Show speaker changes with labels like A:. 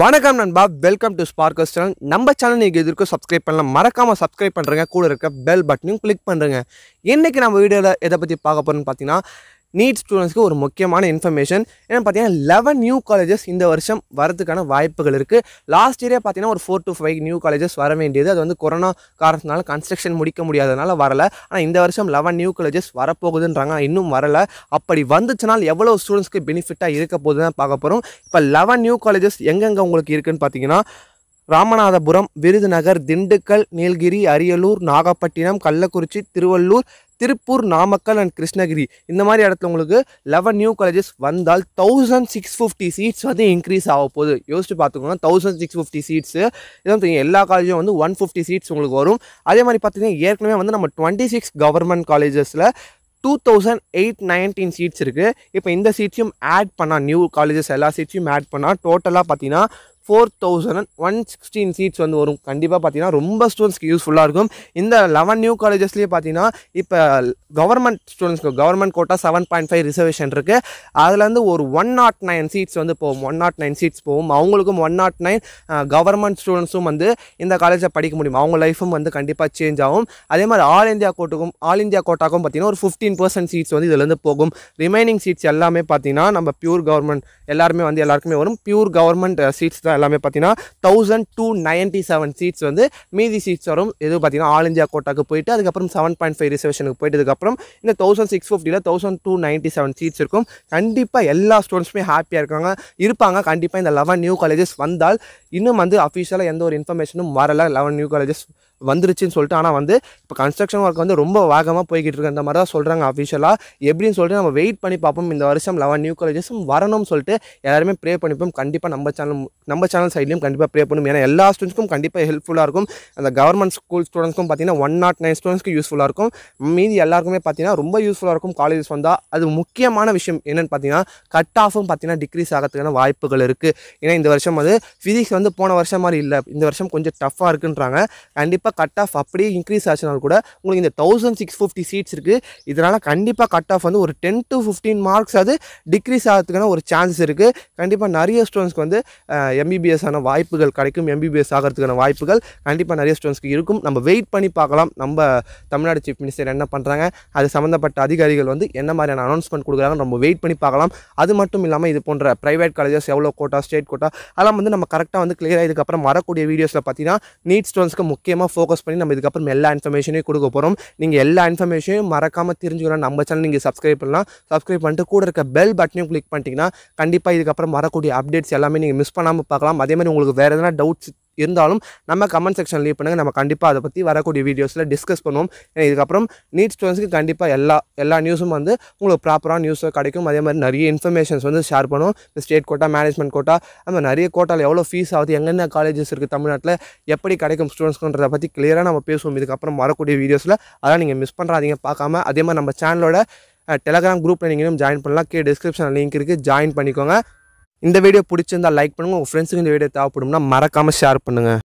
A: வணக்கம் நண்பா welcome to Sparks channel நம்ம சேனல் நீங்கள் எதிர்க்கும் சப்ஸ்கிரைப் பண்ணலாம் மறக்காமல் சப்ஸ்கிரைப் பண்ணுறேங்க கூட இருக்க பெல் பட்டனையும் கிளிக் பண்ணுறேங்க இன்றைக்கி நம்ம வீடியோவில் எதை பற்றி பார்க்க போகிறோம்னு பார்த்தீங்கன்னா நீட் ஸ்டூடெண்ட்ஸ்க்கு ஒரு முக்கியமான இன்ஃபர்மேஷன் ஏன்னா பார்த்தீங்கன்னா லெவன் நியூ காலேஜஸ் இந்த வருஷம் வரதுக்கான வாய்ப்புகள் இருக்குது லாஸ்ட் இயரே பார்த்தீங்கன்னா ஒரு four to five new colleges வர வேண்டியது அது வந்து கொரோனா காரணத்தினால கன்ஸ்ட்ரக்ஷன் முடிக்க முடியாததுனால வரலை ஆனால் இந்த வருஷம் லெவன் நியூ காலேஜஸ் வரப்போகுதுன்றாங்க இன்னும் வரலை அப்படி வந்துச்சுனால் எவ்வளோ ஸ்டூடெண்ட்ஸ்க்கு பெனிஃபிட்டாக இருக்க போகுதுன்னு பார்க்க போகிறோம் இப்போ லெவன் நியூ காலேஜஸ் எங்கெங்கே உங்களுக்கு இருக்குதுன்னு பார்த்தீங்கன்னா ராமநாதபுரம் விருதுநகர் திண்டுக்கல் நீலகிரி அரியலூர் நாகப்பட்டினம் கள்ளக்குறிச்சி திருவள்ளூர் திருப்பூர் நாமக்கல் அண்ட் கிருஷ்ணகிரி இந்த மாதிரி இடத்துல உங்களுக்கு லெவன் நியூ காலேஜஸ் வந்தால் தௌசண்ட் சிக்ஸ் ஃபிஃப்டி சீட்ஸ் வந்து இன்க்ரீஸ் ஆக போகுது யோசிச்சு பார்த்துக்கோங்க தௌசண்ட் சிக்ஸ் ஃபிஃப்டி சீட்ஸ் இதெல்லாம் தெரியும் எல்லா காலேஜும் வந்து ஒன் ஃபிஃப்டி சீட்ஸ் உங்களுக்கு வரும் அதே மாதிரி பார்த்தீங்கன்னா ஏற்கனவே வந்து நம்ம டுவெண்ட்டி சிக்ஸ் கவர்மெண்ட் காலேஜஸில் two thousand eight nineteen seats இருக்குது இப்போ இந்த சீட்ஸையும் ஆட் பண்ணால் நியூ காலேஜஸ் எல்லா சீட்ஸையும் ஆட் பண்ணால் டோட்டலாக பார்த்தீங்கன்னா four thousand and one sixteen seats வந்து வரும் கண்டிப்பாக பார்த்தீங்கன்னா ரொம்ப ஸ்டூடெண்ட்ஸ்க்கு யூஸ்ஃபுல்லாக இருக்கும் இந்த லெவன் நியூ காலேஜஸ்லேயே பார்த்தீங்கன்னா இப்போ கவர்மெண்ட் ஸ்டூடெண்ட்ஸ்க்கு government quota seven point five reservation இருக்குது அதுலேருந்து ஒரு ஒன் நாட் நைன் சீட்ஸ் வந்து போகும் ஒன் நாட் நைன் சீட்ஸ் போகும் அவங்களுக்கும் ஒன் நாட் நைன் கவர்மெண்ட் ஸ்டூடெண்ட்ஸும் வந்து இந்த காலேஜை படிக்க முடியும் அவங்க லைஃபும் வந்து கண்டிப்பாக சேஞ்ச் ஆகும் அதே மாதிரி ஆல் இந்தியா கோட்டுக்கும் ஆல் இந்தியா கோட்டாக்கும் பார்த்தீங்கன்னா ஒரு ஃபிஃப்டீன் பர்சன்ட் சீட்ஸ் வந்து இதுலேருந்து போகும் ரிமைனிங் சீட்ஸ் எல்லாமே பார்த்தீங்கன்னா நம்ம பியூர் கவர்மெண்ட் எல்லாருமே வந்து எல்லாருக்குமே வரும் பியூர் கவர்மெண்ட் சீட்ஸ் தான் தான் எல்லாமே பார்த்தீங்கன்னா thousand two ninety seven seats வந்து மீதி சீட்ஸ் வரும் எதுவும் பார்த்தீங்கன்னா ஆல் இந்தியா கோட்டாக்கு போயிட்டு அதுக்கப்புறம் செவன் பாயிண்ட் ஃபைவ் ரிசர்வேஷனுக்கு போய்ட்டுக்கப்புறம் இந்த தௌசண்ட் சிக்ஸ் ஃபிஃப்டியில் thousand two ninety seven seats இருக்கும் கண்டிப்பாக எல்லா ஸ்டூடெண்ட்ஸுமே ஹாப்பியாக இருக்காங்க இருப்பாங்க கண்டிப்பாக இந்த லெவன் நியூ காலேஜஸ் வந்தால் இன்னும் வந்து அஃபிஷியலாக எந்த ஒரு இன்ஃபர்மேஷனும் வரல லெவன் நியூ காலேஜஸ் வந்துருச்சுன்னு சொல்லிட்டு ஆனால் வந்து இப்போ கன்ஸ்ட்ரக்ஷன் ஒர்க் வந்து ரொம்ப வேகமாக போய்கிட்டு இருக்கு அந்த மாதிரி தான் சொல்கிறாங்க அஃபிஷியலாக எப்படின்னு சொல்லிட்டு நம்ம வெயிட் பண்ணி பார்ப்போம் இந்த வருஷம் லெவன் நியூ காலேஜஸும் வரணும்னு சொல்லிட்டு எல்லாருமே ப்ரே பண்ணிப்போம் கண்டிப்பாக நம்ம சேனல் நம்ம சேனல் சைட்லையும் கண்டிப்பாக ப்ரே பண்ணும் ஏன்னா எல்லா ஸ்டூடெண்ட்ஸ்க்கும் கண்டிப்பாக ஹெல்ப்ஃபுல்லாக இருக்கும் அந்த கவர்மெண்ட் ஸ்கூல் ஸ்டூடெண்ட்ஸ்க்கும் பார்த்தீங்கன்னா ஒன் நாட் நைன் ஸ்டூடெண்ட்ஸ்க்கு யூஸ்ஃபுல்லாக இருக்கும் மீதி எல்லாருக்குமே பார்த்தீங்கன்னா ரொம்ப யூஸ்ஃபுல்லாக இருக்கும் காலேஜஸ் வந்தால் அது முக்கியமான விஷயம் என்னென்னு பார்த்தீங்கன்னா கட் ஆஃபும் பார்த்தீங்கன்னா டிக்ரீஸ் ஆகிறதுக்கான வாய்ப்புகள் இருக்குது ஏன்னா இந்த வருஷம் வந்து ஃபிசிக்ஸ் வந்து போன வருஷம் மாதிரி இல்லை இந்த வருஷம் கொஞ்சம் டஃப்பாக இருக்குன்றாங்க கண்டிப்பாக கட் ஆஃப் அப்படியே இன்க்ரீஸ் ஆச்சுனால் கூட உங்களுக்கு இந்த தௌசண்ட் சிக்ஸ் ஃபிஃப்டி சீட்ஸ் இருக்குது இதனால் கண்டிப்பாக கட் ஆஃப் வந்து ஒரு டென் டு ஃபிஃப்டீன் மார்க்ஸ் அது டிக்ரீஸ் ஆகிறதுக்கான ஒரு சான்சஸ் இருக்குது கண்டிப்பாக நிறைய ஸ்டூடெண்ட்ஸ்க்கு வந்து எம்பிபிஎஸ் ஆன வாய்ப்புகள் கிடைக்கும் எம்பிபிஎஸ் ஆகிறதுக்கான வாய்ப்புகள் கண்டிப்பாக நிறைய ஸ்டூடெண்ட்ஸ்க்கு இருக்கும் நம்ம வெயிட் பண்ணி பார்க்கலாம் நம்ம தமிழ்நாடு சீஃப் மினிஸ்டர் என்ன பண்ணுறாங்க அது சம்மந்தப்பட்ட அதிகாரிகள் வந்து என்ன மாதிரியான அனௌன்ஸ்மெண்ட் கொடுக்குறாங்க நம்ம வெயிட் பண்ணி பார்க்கலாம் அது மட்டும் இல்லாமல் இது போன்ற ப்ரைவேட் காலேஜஸ் எவ்வளோ கோட்டா ஸ்டேட் கோட்டா அதெல்லாம் வந்து நம்ம கரெக்டாக வந்து கிளியர் ஆகிதுக்கப்புறம் வரக்கூடிய வீடியோஸில் பார்த்தீங்கன்னா நீட் ஸ்டோன்ஸ்க்கு முக்கியமாக ஃபோக்கஸ் பண்ணி நம்ம இதுக்கப்புறம் எல்லா இன்ஃபர்மேஷனையும் கொடுக்க போகிறோம் நீங்கள் எல்லா இன்ஃபர்மேஷனையும் மறக்காமல் தெரிஞ்சுக்கலாம் நம்ம சேனல் நீங்கள் சப்ஸ்கிரைப் பண்ணலாம் சப்ஸ்கிரைப் பண்ணிட்டு கூட இருக்க பெல் பட்டனையும் கிளிக் பண்ணிட்டீங்கன்னா கண்டிப்பாக இதுக்கப்புறம் வரக்கூடிய அப்டேட்ஸ் எல்லாமே நீங்கள் மிஸ் பண்ணாமல் பார்க்கலாம் அதே மாதிரி உங்களுக்கு வேறு எதனா டவுட்ஸ் இருந்தாலும் நம்ம கமெண்ட் செக்ஷன் லீவ் பண்ணுங்கள் நம்ம கண்டிப்பாக அதை பற்றி வரக்கூடிய வீடியோஸில் டிஸ்கஸ் பண்ணுவோம் இதுக்கப்புறம் நீட் ஸ்டூடெண்ட்ஸ்க்கு கண்டிப்பாக எல்லா எல்லா நியூஸும் வந்து உங்களுக்கு ப்ராப்பராக நியூஸோ கிடைக்கும் அதே மாதிரி நிறைய இன்ஃபர்மேஷன்ஸ் வந்து ஷேர் பண்ணுவோம் இந்த ஸ்டேட் கோட்டா மேனேஜ்மெண்ட் கோட்டா அந்த நிறைய கோட்டாவில் எவ்வளோ ஃபீஸ் ஆகுது எங்கென்ன காலேஜஸ் இருக்குது தமிழ்நாட்டில் எப்படி கிடைக்கும் ஸ்டூடெண்ட்ஸ்கிறத பற்றி கிளியராக நம்ம பேசுவோம் இதுக்கப்புறம் வரக்கூடிய வீடியோஸில் அதெல்லாம் நீங்கள் மிஸ் பண்ணுறாதீங்க பார்க்காம அதே மாதிரி நம்ம சேனலோட டெலகிராம் குரூப்பில் நீங்களும் ஜாயின் பண்ணலாம் கே டிஸ்கிரிப்ஷன் லிங்க் இருக்குது ஜாயின் பண்ணிக்கோங்க இந்த வீடியோ பிடிச்சிருந்தால் லைக் பண்ணுங்கள் உங்கள் ஃப்ரெண்ட்ஸுக்கு இந்த வீடியோ தேவைப்படும்னா மறக்காமல் ஷேர் பண்ணுங்கள்